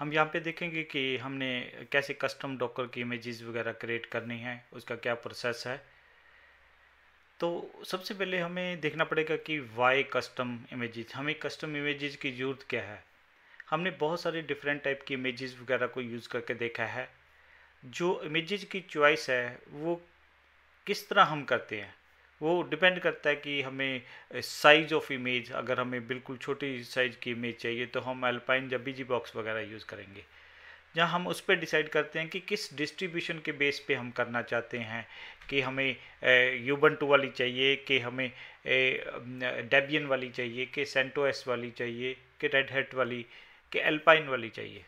हम यहाँ पे देखेंगे कि हमने कैसे कस्टम डॉकर की इमेजेस वगैरह क्रिएट करनी है उसका क्या प्रोसेस है तो सबसे पहले हमें देखना पड़ेगा कि वाई कस्टम इमेजेस हमें कस्टम इमेजेस की ज़रूरत क्या है हमने बहुत सारे डिफरेंट टाइप की इमेजेस वगैरह को यूज़ करके देखा है जो इमेजेस की चॉइस है वो किस तरह हम करते हैं वो डिपेंड करता है कि हमें साइज़ ऑफ इमेज अगर हमें बिल्कुल छोटी साइज़ की इमेज चाहिए तो हम अल्पाइन या बीजी बॉक्स वगैरह यूज़ करेंगे जहाँ हम उस पर डिसाइड करते हैं कि किस डिस्ट्रीब्यूशन के बेस पे हम करना चाहते हैं कि हमें यूबन टू वाली चाहिए कि हमें डेबियन वाली चाहिए कि सेंटोएस वाली चाहिए कि रेड हेट वाली कि एल्पाइन वाली चाहिए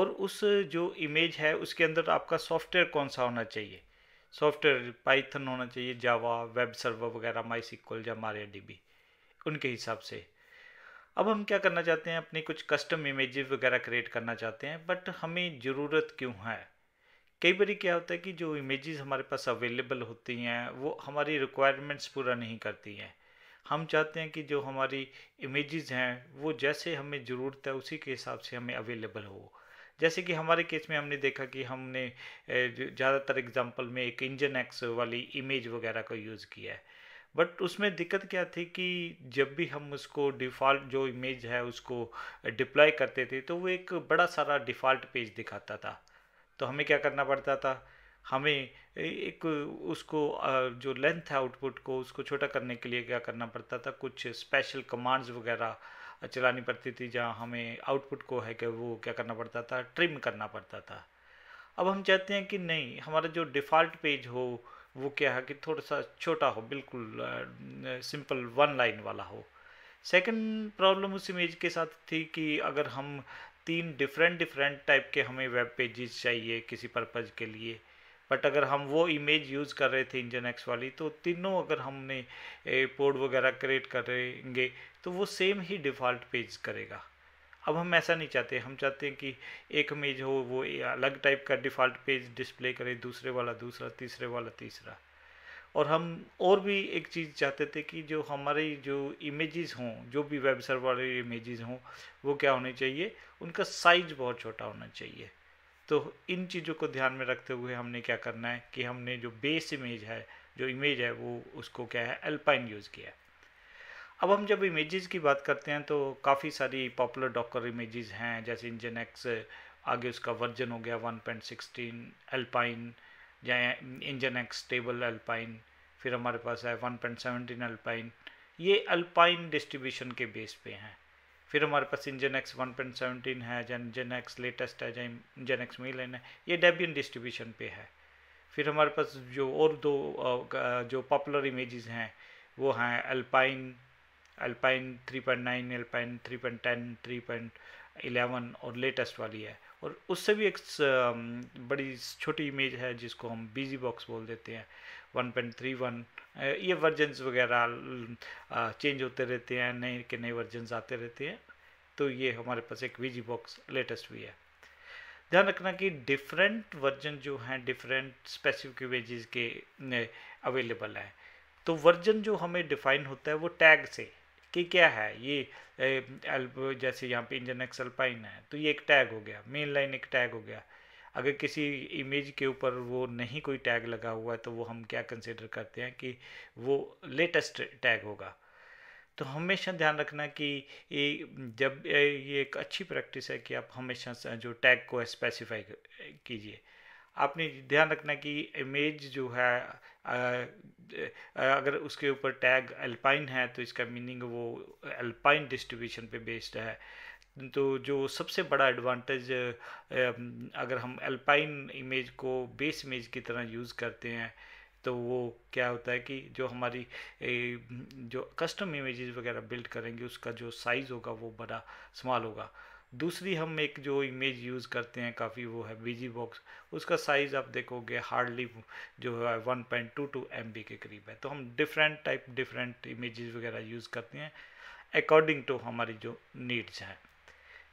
और उस जो इमेज है उसके अंदर आपका सॉफ्टवेयर कौन सा होना चाहिए सॉफ्टवेयर पाइथन होना चाहिए जावा वेब सर्वर वगैरह माई सिक्वल या मारे डीबी उनके हिसाब से अब हम क्या करना चाहते हैं अपनी कुछ कस्टम इमेज वगैरह क्रिएट करना चाहते हैं बट हमें ज़रूरत क्यों है कई बार क्या होता है कि जो इमेजेस हमारे पास अवेलेबल होती हैं वो हमारी रिक्वायरमेंट्स पूरा नहीं करती हैं हम चाहते हैं कि जो हमारी इमेजेस हैं वो जैसे हमें ज़रूरत है उसी के हिसाब से हमें अवेलेबल हो जैसे कि हमारे केस में हमने देखा कि हमने ज़्यादातर एग्जाम्पल में एक इंजन एक्स वाली इमेज वगैरह का यूज़ किया है बट उसमें दिक्कत क्या थी कि जब भी हम उसको डिफ़ॉल्ट जो इमेज है उसको डिप्लॉय करते थे तो वो एक बड़ा सारा डिफ़ॉल्ट पेज दिखाता था तो हमें क्या करना पड़ता था हमें एक उसको जो लेंथ है आउटपुट को उसको छोटा करने के लिए क्या करना पड़ता था कुछ स्पेशल कमांड्स वगैरह चलानी पड़ती थी जहाँ हमें आउटपुट को है कि वो क्या करना पड़ता था ट्रिम करना पड़ता था अब हम चाहते हैं कि नहीं हमारा जो डिफ़ॉल्ट पेज हो वो क्या है कि थोड़ा सा छोटा हो बिल्कुल सिंपल वन लाइन वाला हो सेकंड प्रॉब्लम उस इमेज के साथ थी कि अगर हम तीन डिफरेंट डिफरेंट टाइप के हमें वेब पेजेस चाहिए किसी पर्पज़ के लिए बट अगर हम वो इमेज यूज़ कर रहे थे इंजन एक्स वाली तो तीनों अगर हमने पोर्ड वगैरह क्रिएट करेंगे तो वो सेम ही डिफ़ॉल्ट पेज करेगा अब हम ऐसा नहीं चाहते हम चाहते हैं कि एक मेज हो वो अलग टाइप का डिफ़ॉल्ट पेज डिस्प्ले करे दूसरे वाला दूसरा तीसरे वाला तीसरा और हम और भी एक चीज़ चाहते थे कि जो हमारे जो इमेजेस हों जो भी वेब सर्वर वाले इमेजेस हों वो क्या होने चाहिए उनका साइज बहुत छोटा होना चाहिए तो इन चीज़ों को ध्यान में रखते हुए हमने क्या करना है कि हमने जो बेस इमेज है जो इमेज है वो उसको क्या है अल्पाइन यूज़ किया है अब हम जब इमेजेस की बात करते हैं तो काफ़ी सारी पॉपुलर डॉकर इमेजेस हैं जैसे इंजन एक्स आगे उसका वर्जन हो गया वन पॉइंट सिक्सटीन एल्पाइन या इंजन एक्स टेबल एल्पाइन फिर हमारे पास है वन पॉइंट सेवनटीन एल्पाइन ये अल्पाइन डिस्ट्रीब्यूशन के बेस पे हैं फिर हमारे पास इंजन एक्स वन पॉइंट है या इंजन एक्स लेटेस्ट है या इंजन एक्स मिलियन है ये डेबियन डिस्ट्रीब्यूशन पे है फिर हमारे पास जो और दो जो पॉपुलर इमेजेस हैं वो हैं अल्पाइन अल्पाइन 3.9 अल्पाइन 3.10 3.11 और लेटेस्ट वाली है और उससे भी एक बड़ी छोटी इमेज है जिसको हम बिजी बॉक्स बोल देते हैं 1.31 ये वर्जन्स वगैरह चेंज होते रहते हैं नए के नए वर्जन्स आते रहते हैं तो ये हमारे पास एक बिजी बॉक्स लेटेस्ट भी है ध्यान रखना कि डिफरेंट वर्जन जो हैं डिफरेंट स्पेसिफिक वेजेस के अवेलेबल हैं तो वर्जन जो हमें डिफाइन होता है वो टैग से कि क्या है ये एल्बो जैसे यहाँ पे इंजन पाइन है तो ये एक टैग हो गया मेन लाइन एक टैग हो गया अगर किसी इमेज के ऊपर वो नहीं कोई टैग लगा हुआ है तो वो हम क्या कंसिडर करते हैं कि वो लेटेस्ट टैग होगा तो हमेशा ध्यान रखना कि ये जब ये एक अच्छी प्रैक्टिस है कि आप हमेशा जो टैग को स्पेसिफाई कीजिए आपने ध्यान रखना कि इमेज जो है अगर उसके ऊपर टैग अल्पाइन है तो इसका मीनिंग वो अल्पाइन डिस्ट्रीब्यूशन पे बेस्ड है तो जो सबसे बड़ा एडवांटेज अगर हम अल्पाइन इमेज को बेस इमेज की तरह यूज़ करते हैं तो वो क्या होता है कि जो हमारी जो कस्टम इमेजेस वगैरह बिल्ड करेंगे उसका जो साइज़ होगा वो बड़ा स्मॉल होगा दूसरी हम एक जो इमेज यूज़ करते हैं काफ़ी वो है बीजी बॉक्स उसका साइज़ आप देखोगे हार्डली जो है one point two two M B के करीब है तो हम डिफरेंट टाइप डिफरेंट इमेजेस वगैरह यूज़ करते हैं अकॉर्डिंग टू हमारी जो नीड्स हैं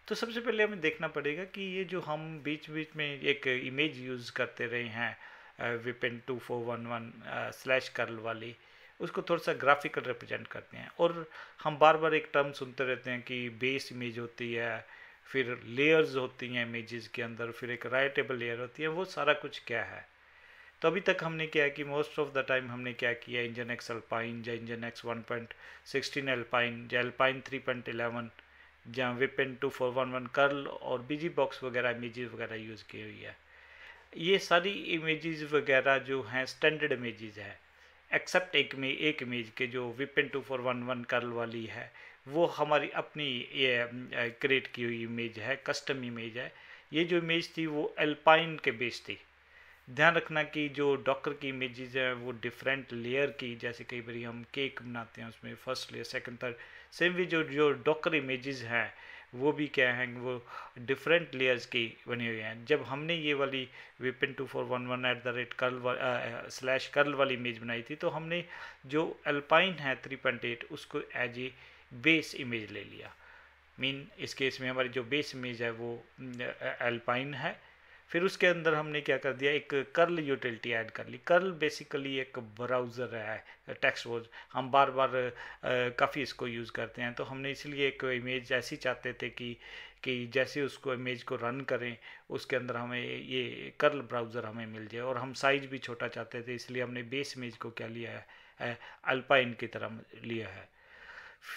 तो सबसे पहले हमें देखना पड़ेगा कि ये जो हम बीच बीच में एक इमेज यूज़ करते रहे हैं Vipin two four one one slash curl वाली उसको थोड़ा सा ग्राफिकल रिप्रेजेंट करते हैं और हम बार बार एक टर्म सुनते रहते हैं कि बेस इमेज होती है फिर लेयर्स होती हैं इमेजेस के अंदर फिर एक राइटेबल लेयर होती है वो सारा कुछ क्या है तो अभी तक हमने क्या कि मोस्ट ऑफ द टाइम हमने क्या किया इंजन एक्स अल्पाइन या nginx one point sixteen Alpine या अल्पाइन थ्री पॉइंट एलेवन या Vipin two four one one curl और बिजी बॉक्स वगैरह इमेजेस वगैरह यूज़ की हुई है ये सारी इमेजेस वगैरह जो हैं स्टैंडर्ड इमेजेस हैं एक्सेप्ट एक में एक इमेज के जो Vipin two four one one curl वाली है वो हमारी अपनी ये क्रिएट की हुई इमेज है कस्टम इमेज है ये जो इमेज थी वो एल्पाइन के बेस थी ध्यान रखना कि जो डॉक्टर की इमेजेस हैं वो डिफरेंट लेयर की जैसे कई बार हम केक बनाते हैं उसमें first layer second third same भी जो जो डॉक्टर इमेजेस हैं वो भी क्या हैं वो डिफरेंट लेयर्स की बनी हुई हैं जब हमने ये वाली Vipin two four one one at the rate curl slash curl वाली इमेज बनाई थी तो हमने जो अल्पाइन है थ्री पॉइंट एट उसको एज ए बेस इमेज ले लिया मीन इस केस में हमारी जो बेस इमेज है वो अल्पाइन है फिर उसके अंदर हमने क्या कर दिया एक कर्ल यूटिलिटी ऐड कर ली कर्ल बेसिकली एक ब्राउज़र है टेक्स्ट वोज हम बार बार काफ़ी इसको यूज़ करते हैं तो हमने इसलिए एक इमेज ऐसी चाहते थे कि कि जैसे उसको इमेज को रन करें उसके अंदर हमें ये कर्ल ब्राउज़र हमें मिल जाए और हम साइज भी छोटा चाहते थे इसलिए हमने बेस इमेज को क्या लिया है अल्पाइन की तरह लिया है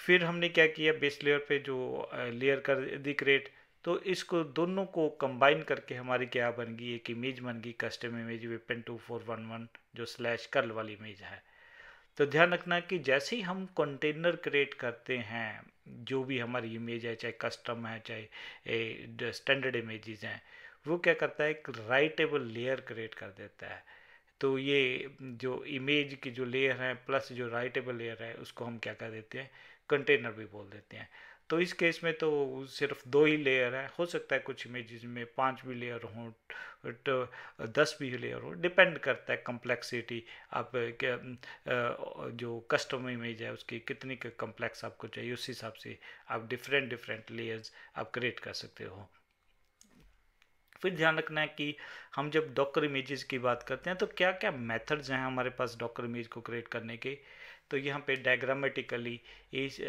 फिर हमने क्या किया बेस लेयर पे जो लेयर कर दी क्रिएट तो इसको दोनों को कंबाइन करके हमारी क्या बन गई एक इमेज बन गई custom image Vipin two four one one जो स्लैश कर्ल वाली इमेज है तो ध्यान रखना कि जैसे ही हम कंटेनर क्रिएट करते हैं जो भी हमारी इमेज है चाहे कस्टम है चाहे स्टैंडर्ड इमेजेस हैं वो क्या करता है एक राइटेबल लेयर क्रिएट कर देता है तो ये जो इमेज की जो लेयर है प्लस जो राइटेबल लेयर है उसको हम क्या कर देते हैं कंटेनर भी बोल देते हैं तो इस केस में तो सिर्फ दो ही लेयर है हो सकता है कुछ इमेजेस में पांच भी लेयर हो तो दस भी लेयर हो डिपेंड करता है कम्प्लेक्सिटी आप जो कस्टम इमेज है उसकी कितनी कम्प्लेक्स आपको चाहिए उस हिसाब से आप डिफरेंट डिफरेंट लेयर्स आप क्रिएट कर सकते हो फिर ध्यान रखना है कि हम जब डॉकर इमेजेस की बात करते हैं तो क्या क्या मेथड्स हैं हमारे पास डॉकर इमेज को क्रिएट करने के तो यहाँ पे डायग्रामेटिकली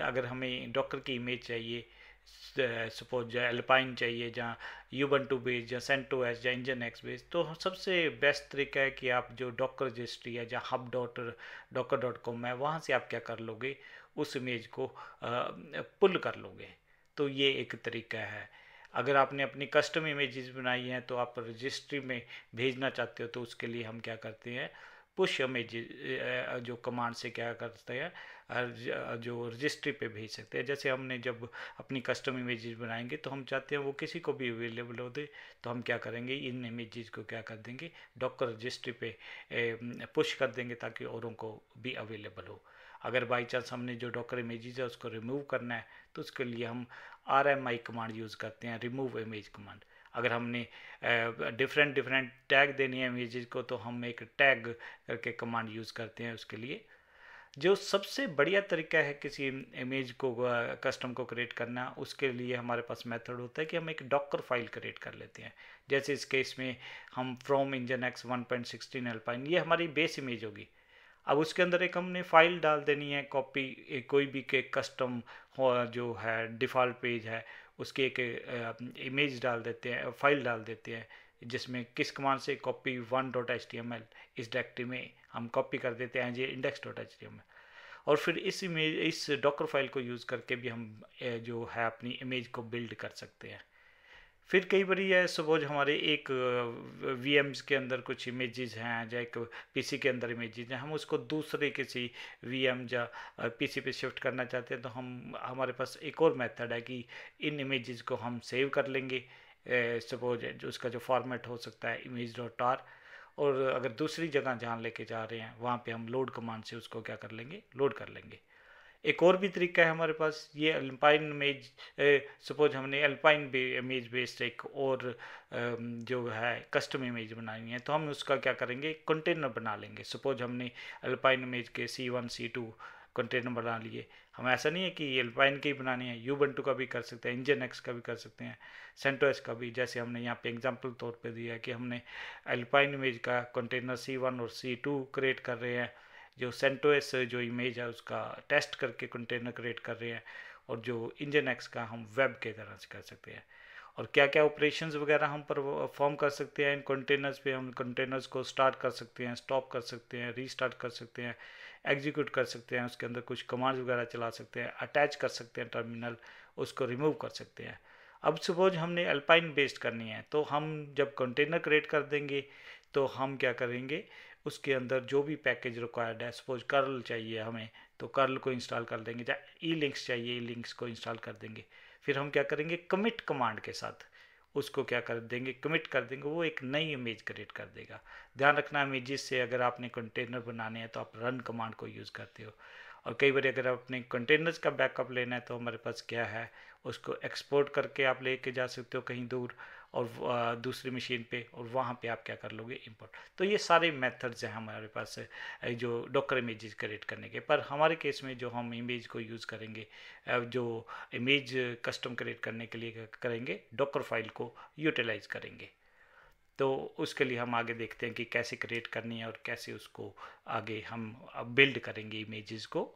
अगर हमें डॉकर की इमेज चाहिए सपोज एल्पाइन चाहिए जहाँ यूबन टू बेस या सेंटो एस या इंजन एक्स बेस तो सबसे बेस्ट तरीका है कि आप जो डॉकर रजिस्ट्री है जहाँ hub dot Docker dot com है वहाँ से आप क्या कर लोगे उस इमेज को पुल कर लोगे तो ये एक तरीका है अगर आपने अपनी कस्टम इमेजेस बनाई हैं तो आप रजिस्ट्री में भेजना चाहते हो तो उसके लिए हम क्या करते हैं पुश इमेज जो कमांड से क्या करते हैं जो रजिस्ट्री पे भेज सकते हैं जैसे हमने जब अपनी कस्टम इमेजेस बनाएंगे तो हम चाहते हैं वो किसी को भी अवेलेबल हो दे तो हम क्या करेंगे इन इमेजेस को क्या कर देंगे डॉक्टर रजिस्ट्री पे पुश कर देंगे ताकि औरों को भी अवेलेबल हो अगर बाई चांस हमने जो डॉक्टर इमेजेस है उसको रिमूव करना है तो उसके लिए हम R M I command use करते हैं रिमूव इमेज कमांड अगर हमने डिफरेंट डिफरेंट टैग देनी है इमेज को तो हम एक टैग करके कमांड यूज़ करते हैं उसके लिए जो सबसे बढ़िया तरीका है किसी इमेज को कस्टम को क्रिएट करना उसके लिए हमारे पास मेथड होता है कि हम एक डॉकर फाइल क्रिएट कर लेते हैं जैसे इस केस में हम from nginx one point sixteen Alpine ये हमारी बेस इमेज होगी अब उसके अंदर एक हमने फाइल डाल देनी है कॉपी कोई भी के कस्टम जो है डिफ़ॉल्ट पेज है उसकी एक इमेज डाल देते हैं फाइल डाल देते हैं जिसमें किस कमांड से copy one dot H T M L इस डायरेक्टरी में हम कॉपी कर देते हैं जी index dot H T M L और फिर इस इमेज इस डॉक्टर फाइल को यूज़ करके भी हम जो है अपनी इमेज को बिल्ड कर सकते हैं फिर कई बार ये सपोज हमारे एक वी के अंदर कुछ इमेजेस हैं या एक पी के अंदर इमेजेस हैं हम उसको दूसरे किसी वी एम या पी पे शिफ्ट करना चाहते हैं तो हम हमारे पास एक और मेथड है कि इन इमेजेस को हम सेव कर लेंगे सपोज जो उसका जो फॉर्मेट हो सकता है इमेज डॉट आर और अगर दूसरी जगह जहाँ लेके जा रहे हैं वहाँ पे हम लोड कमांड से उसको क्या कर लेंगे लोड कर लेंगे एक और भी तरीका है हमारे पास ये अल्पाइन इमेज सपोज हमने अल्पाइन इमेज बेस्ड एक और जो है कस्टम इमेज बनानी है तो हम उसका क्या करेंगे कंटेनर बना लेंगे सपोज हमने अल्पाइन इमेज के C one C two container बना लिए हम ऐसा नहीं है कि के की बनानी है यू बन टू का भी कर सकते हैं इंजन एक्स का भी कर सकते हैं सेंटो एक्स का भी जैसे हमने यहाँ पे एग्जाम्पल तौर पे दिया है कि हमने अल्पाइन इमेज का कंटेनर सी वन और सी टू क्रिएट कर रहे हैं जो सेंटोस जो इमेज है उसका टेस्ट करके कंटेनर क्रिएट कर रहे हैं और जो इंजन एक्स का हम वेब के तरह से कर सकते हैं और क्या क्या ऑपरेशंस वगैरह हम परफॉर्म कर सकते हैं इन कंटेनर्स पे हम कंटेनर्स को स्टार्ट कर सकते हैं स्टॉप कर सकते हैं रीस्टार्ट कर सकते हैं एग्जीक्यूट कर सकते हैं उसके अंदर कुछ कमांड्स वगैरह चला सकते हैं अटैच कर सकते हैं टर्मिनल उसको रिमूव कर सकते हैं अब सपोज हमने अल्पाइन बेस्ड करनी है तो हम जब कंटेनर क्रिएट कर देंगे तो हम क्या करेंगे उसके अंदर जो भी पैकेज रिक्वायर्ड है सपोज कर्ल चाहिए हमें तो कर्ल को इंस्टॉल कर देंगे या ई लिंक्स चाहिए ई लिंक्स को इंस्टॉल कर देंगे फिर हम क्या करेंगे कमिट कमांड के साथ उसको क्या कर देंगे कमिट कर देंगे वो एक नई इमेज क्रिएट कर देगा ध्यान रखना इमेजेस से अगर आपने कंटेनर बनाने हैं तो आप रन कमांड को यूज़ करते हो और कई बार अगर आपने कंटेनर्स का बैकअप लेना है तो हमारे पास क्या है उसको एक्सपोर्ट करके आप लेके जा सकते हो कहीं दूर और दूसरी मशीन पे और वहाँ पे आप क्या कर लोगे इंपोर्ट तो ये सारे मेथड्स हैं हमारे पास जो डॉक्टर इमेज क्रिएट करने के पर हमारे केस में जो हम इमेज को यूज़ करेंगे जो इमेज कस्टम क्रिएट करने के लिए करेंगे डॉक्टर फाइल को यूटिलाइज करेंगे तो उसके लिए हम आगे देखते हैं कि कैसे क्रिएट करनी है और कैसे उसको आगे हम बिल्ड करेंगे इमेजेस को